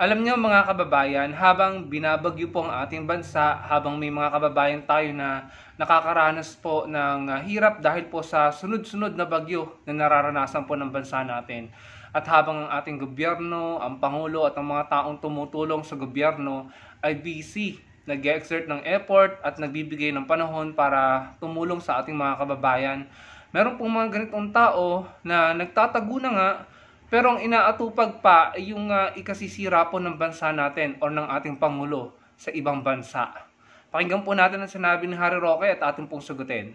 Alam niyo mga kababayan, habang binabagyo po ang ating bansa, habang may mga kababayan tayo na nakakaranas po ng ah, hirap dahil po sa sunod-sunod na bagyo na nararanasan po ng bansa natin. At habang ang ating gobyerno, ang Pangulo at ang mga taong tumutulong sa gobyerno ay busy nag-exert ng effort at nagbibigay ng panahon para tumulong sa ating mga kababayan. Meron pong mga ganitong tao na nagtatago na nga pero ang inaatupag pa ay yung uh, ikasisira po ng bansa natin o ng ating Pangulo sa ibang bansa. Pakinggan po natin ang sinabi ni Harry Roque at ating pong sagutin.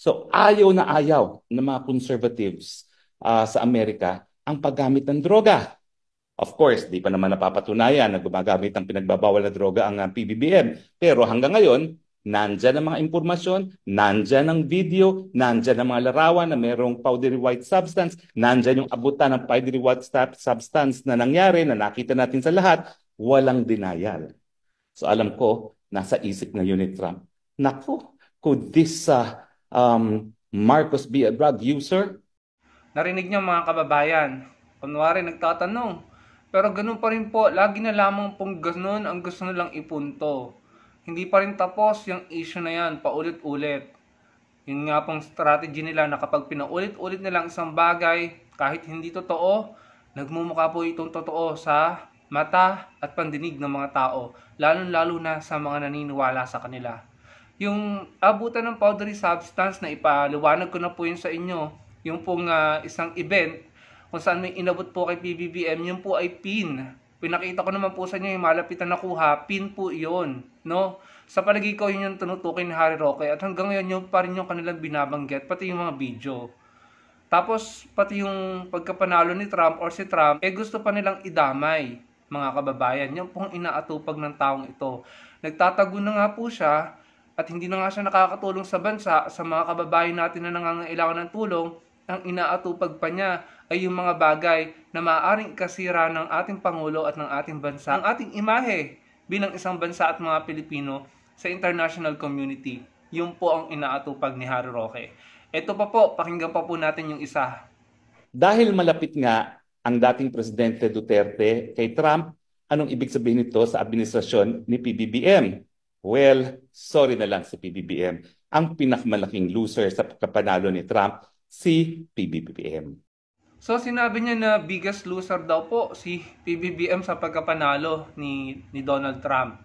So ayaw na ayaw ng mga conservatives uh, sa Amerika ang paggamit ng droga. Of course, di pa naman napapatunayan na gumagamit ng pinagbabawal na droga ang ah, PBBM. Pero hanggang ngayon, Nandyan ang mga impormasyon, nandiyan ang video, nandiyan ang mga larawan na mayroong powdery white substance, nandiyan yung abutan ng powdery white substance na nangyari, na nakita natin sa lahat, walang denial. So alam ko, nasa isip ng unit Trump, Nako, could this uh, um, Marcos be a drug user? Narinig niyo mga kababayan, kunwari nagtatanong, pero ganun pa rin po, lagi na lamang pong ganun ang gusto nilang ipunto hindi pa rin tapos yung issue na yan paulit-ulit. Yun nga pong strategy nila na kapag pinaulit-ulit nilang isang bagay, kahit hindi totoo, nagmumukha po itong totoo sa mata at pandinig ng mga tao, lalo-lalo na sa mga naniniwala sa kanila. Yung abutan ng powdery substance na ipaliwanag ko na po yun sa inyo, yung pong uh, isang event kung saan may inabot po kay PBBM, yun po ay pin Pinakita ko naman po sa inyo yung malapit na nakuha, pin po iyon. No? Sa palagi ko yun yung tinutukoy ni Harry Roque at hanggang ngayon yung pa rin yung kanilang binabanggit, pati yung mga video. Tapos pati yung pagkapanalo ni Trump or si Trump, eh gusto pa nilang idamay mga kababayan. Yan pong inaatupag ng taong ito. Nagtatago na nga po siya at hindi na nga siya nakakatulong sa bansa, sa mga kababayan natin na nangangailangan ng tulong, ang inaatupag pa niya ay yung mga bagay na maaaring kasira ng ating Pangulo at ng ating bansa. Ang ating imahe bilang isang bansa at mga Pilipino sa international community, yun po ang inaatupag ni Harry Roque. Ito pa po, pakinggan pa po natin yung isa. Dahil malapit nga ang dating Presidente Duterte kay Trump, anong ibig sabihin nito sa administrasyon ni PBBM? Well, sorry na lang sa si PBBM. Ang pinakmalaking loser sa pagkapanalo ni Trump si PBBM. So sinabi niya na biggest loser daw po si PBBM sa pagkapanalo ni, ni Donald Trump.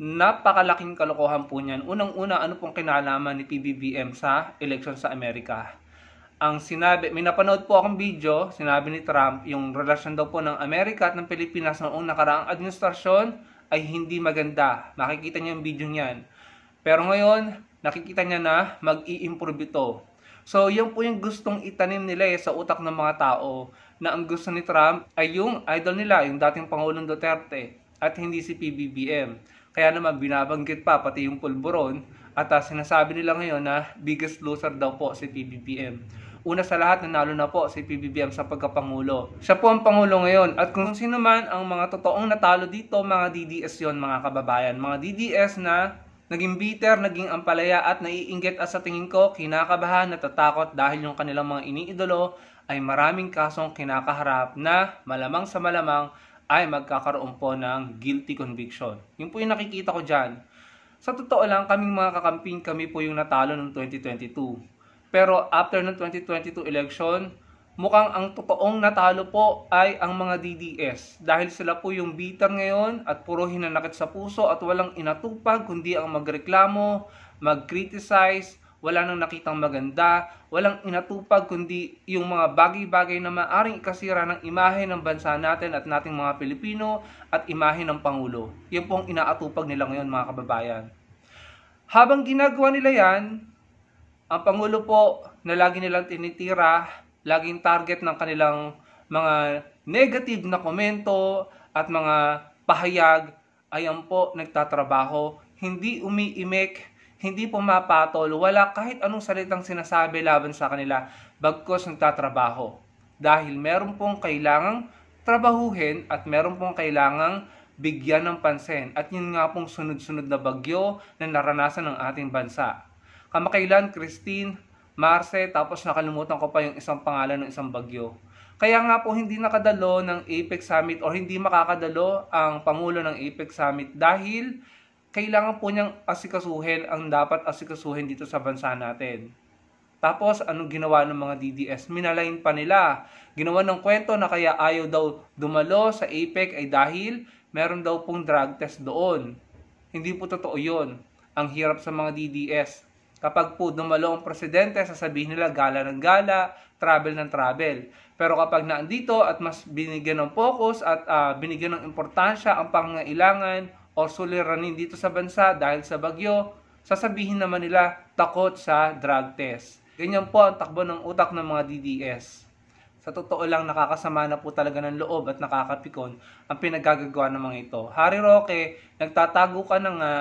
Napakalaking kalokohan po niyan. Unang-una, ano pong kinalaman ni PBBM sa election sa Amerika? Ang sinabi, may napanood po akong video, sinabi ni Trump, yung relasyon daw po ng Amerika at ng Pilipinas noong nakaraang administrasyon ay hindi maganda. Makikita niyo yung video niyan. Pero ngayon, nakikita niya na mag-i-improve ito So, yan po yung gustong itanim nila eh, sa utak ng mga tao na ang gusto ni Trump ay yung idol nila, yung dating Pangulong Duterte at hindi si PBBM. Kaya naman binabanggit pa pati yung pulburon at uh, sinasabi nila ngayon na biggest loser daw po si PBBM. Una sa lahat, nanalo na po si PBBM sa pagkapangulo. Siya po ang pangulo ngayon. At kung sino man ang mga totoong natalo dito, mga DDS yon mga kababayan. Mga DDS na Naging bitter, naging ampalaya at naiinggit at sa tingin ko, kinakabahan, natatakot dahil yung kanilang mga iniidolo ay maraming kasong kinakaharap na malamang sa malamang ay magkakaroon po ng guilty conviction. Yun po yung nakikita ko dyan. Sa totoo lang, kaming mga kakamping, kami po yung natalo noong 2022. Pero after ng 2022 election, mukhang ang totoong natalo po ay ang mga DDS dahil sila po yung bitter ngayon at puro hinanakit sa puso at walang inatupag kundi ang magreklamo, magcriticize, wala nang nakitang maganda, walang inatupag kundi yung mga bagay-bagay na maaring ikasira ng imahe ng bansa natin at nating mga Pilipino at imahe ng Pangulo. Yan po ang inaatupag nila ngayon mga kababayan. Habang ginagawa nila yan, ang Pangulo po na lagi nilang tinitira laging target ng kanilang mga negative na komento at mga pahayag, ayan po, nagtatrabaho, hindi umiimik, hindi pumapatol, wala kahit anong salitang sinasabi laban sa kanila, bagkos nagtatrabaho. Dahil meron pong kailangang trabahuhin at meron pong kailangang bigyan ng pansin. At yun nga pong sunod-sunod na bagyo na naranasan ng ating bansa. Kamakailan, Christine, Marse, tapos nakalimutan ko pa yung isang pangalan ng isang bagyo. Kaya nga po hindi nakadalo ng APEC Summit or hindi makakadalo ang Pangulo ng APEC Summit dahil kailangan po niyang asikasuhin ang dapat asikasuhin dito sa bansa natin. Tapos, anong ginawa ng mga DDS? Minalain pa nila. Ginawa ng kwento na kaya ayaw daw dumalo sa APEC ay dahil meron daw pong drug test doon. Hindi po totoo yun. Ang hirap sa mga DDS. Kapag po dumalo ang presidente, sasabihin nila gala ng gala, travel ng travel. Pero kapag naandito at mas binigyan ng focus at uh, binigyan ng importansya ang pangangailangan o suliranin dito sa bansa dahil sa bagyo, sasabihin naman nila takot sa drug test. Ganyan po ang takbo ng utak ng mga DDS sa totoo lang nakakasama na po talaga ng loob at nakakapikon ang pinagagagawa ng mga ito. Harry Roque, nagtatago ka na nga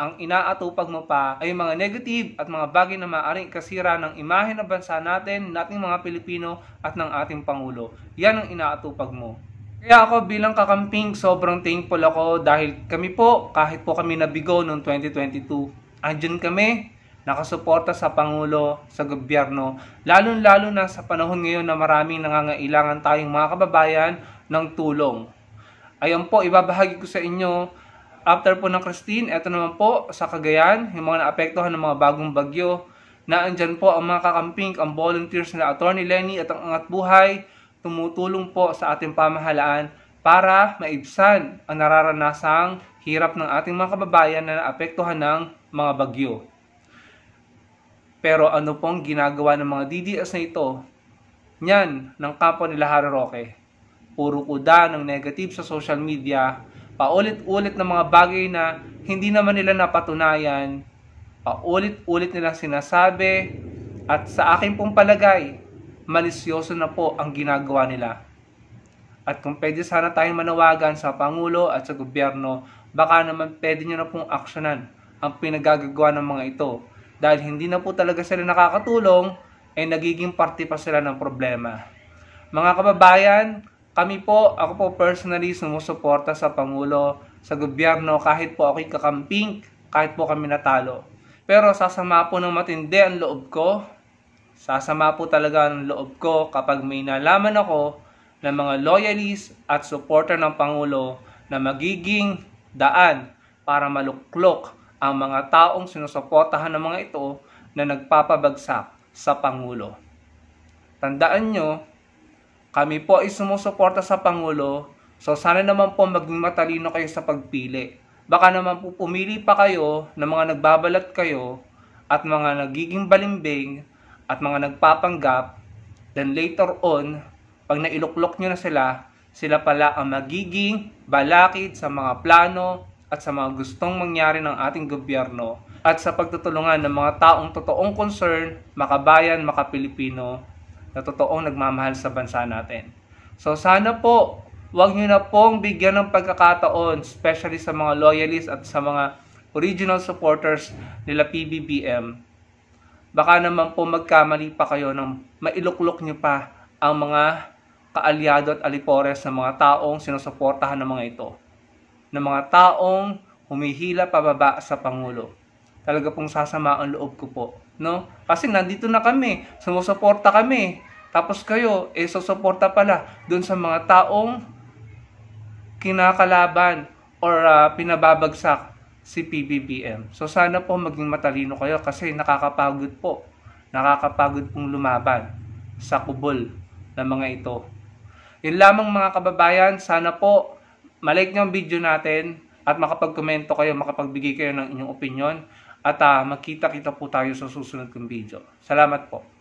ang inaatupag mo pa ay mga negative at mga bagay na maaaring kasira ng imahe ng bansa natin, nating mga Pilipino at ng ating Pangulo. Yan ang inaatupag mo. Kaya ako bilang kakamping sobrang thankful ako dahil kami po, kahit po kami nabigo noong 2022, andyan kami, nakasuporta sa Pangulo, sa gobyerno, lalong-lalo na sa panahon ngayon na maraming nangangailangan tayong mga kababayan ng tulong. Ayon po, ibabahagi ko sa inyo after po ng Christine, eto naman po sa Cagayan, yung mga naapektuhan ng mga bagong bagyo. Naandyan po ang mga kakamping, ang volunteers na Attorney Lenny at ang Angat Buhay, tumutulong po sa ating pamahalaan para maibsan ang nararanasang hirap ng ating mga kababayan na naapektuhan ng mga bagyo. Pero ano pong ginagawa ng mga DDS na ito? Nyan, ng kapo nila Harry Roque. Puro kuda ng negative sa social media paulit-ulit ng mga bagay na hindi naman nila napatunayan, paulit-ulit nilang sinasabi, at sa akin pong palagay, malisyoso na po ang ginagawa nila. At kung pwede sana tayong manawagan sa Pangulo at sa gobyerno, baka naman pwede nyo na pong aksyonan ang pinagagagawa ng mga ito. Dahil hindi na po talaga sila nakakatulong, ay eh, nagiging parte pa sila ng problema. Mga kababayan, kami po, ako po personally sumusuporta sa Pangulo, sa gobyerno, kahit po ako'y kakamping, kahit po kami natalo. Pero sasama po ng matindi ang loob ko. Sasama po talaga ang loob ko kapag may nalaman ako ng mga loyalist at supporter ng Pangulo na magiging daan para maluklok ang mga taong sinusuportahan ng mga ito na nagpapabagsak sa Pangulo. Tandaan nyo, kami po ay sumusuporta sa Pangulo, so sana naman po maging matalino kayo sa pagpili. Baka naman po pumili pa kayo ng mga nagbabalat kayo at mga nagiging balimbing at mga nagpapanggap. Then later on, pag nailuklok nyo na sila, sila pala ang magiging balakid sa mga plano at sa mga gustong mangyari ng ating gobyerno at sa pagtutulungan ng mga taong totoong concern, makabayan, makapilipino na totoong nagmamahal sa bansa natin. So sana po, huwag nyo na pong bigyan ng pagkakataon, especially sa mga loyalists at sa mga original supporters nila PBBM. Baka naman po magkamali pa kayo ng mailuklok nyo pa ang mga kaalyado at alipores ng mga taong sinusuportahan ng mga ito. Ng mga taong humihila pababa sa Pangulo talaga pong sasama ang loob ko po. No? Kasi nandito na kami, sumusuporta kami. Tapos kayo, eh, susuporta pala doon sa mga taong kinakalaban or uh, pinababagsak si PBBM. So sana po maging matalino kayo kasi nakakapagod po. Nakakapagod pong lumaban sa kubol ng mga ito. Yun lamang mga kababayan, sana po malike niyo ang video natin at makapag-komento kayo, makapagbigay kayo ng inyong opinion. At uh, magkita-kita po tayo sa susunod kong video. Salamat po.